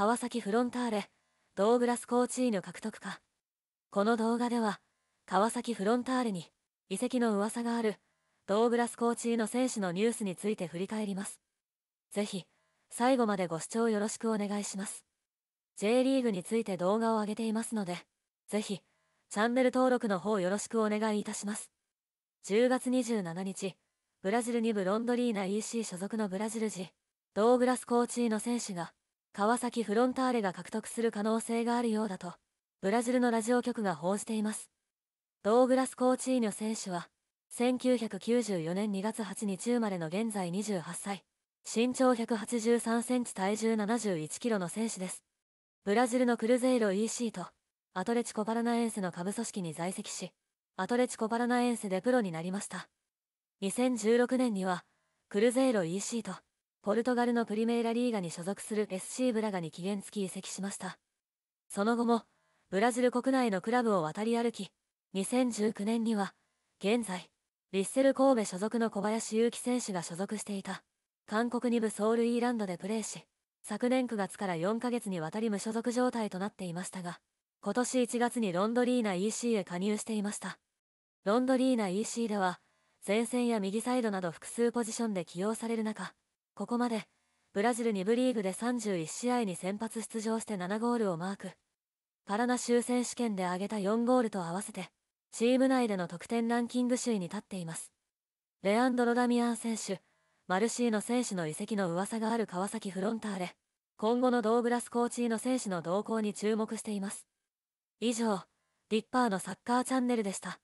川崎フロンターレドーグラス・コーチーヌ獲得かこの動画では川崎フロンターレに移籍の噂があるドーグラス・コーチーヌ選手のニュースについて振り返りますぜひ最後までご視聴よろしくお願いします J リーグについて動画を上げていますのでぜひチャンネル登録の方よろしくお願いいたします10月27日ブラジル2部ロンドリーナ EC 所属のブラジル人ドーグラス・コーチーヌ選手が川崎フロンターレが獲得する可能性があるようだとブラジルのラジオ局が報じていますドーグラス・コーチーニョ選手は1994年2月8日生まれの現在28歳身長183センチ体重71キロの選手ですブラジルのクルゼイロ EC とアトレチコ・パラナエンセの下部組織に在籍しアトレチコ・パラナエンセでプロになりました2016年にはクルゼイロ EC とポルトガルのプリメイラリーガに所属する SC ブラガに期限付き移籍しました。その後も、ブラジル国内のクラブを渡り歩き、2019年には、現在、リッセル神戸所属の小林祐希選手が所属していた、韓国2部ソウルイーランドでプレーし、昨年9月から4ヶ月にわたり無所属状態となっていましたが、今年1月にロンドリーナ EC へ加入していました。ロンドリーナ EC では、前線や右サイドなど複数ポジションで起用される中、ここまで、ブラジル2部リーグで31試合に先発出場して7ゴールをマーク。パラナ州選手権で挙げた4ゴールと合わせて、チーム内での得点ランキング首位に立っています。レアンドロ・ダミアン選手、マルシーノ選手の移籍の噂がある川崎フロンターレ、今後のドーグラス・コーチーノ選手の動向に注目しています。以上、リッパーのサッカーチャンネルでした。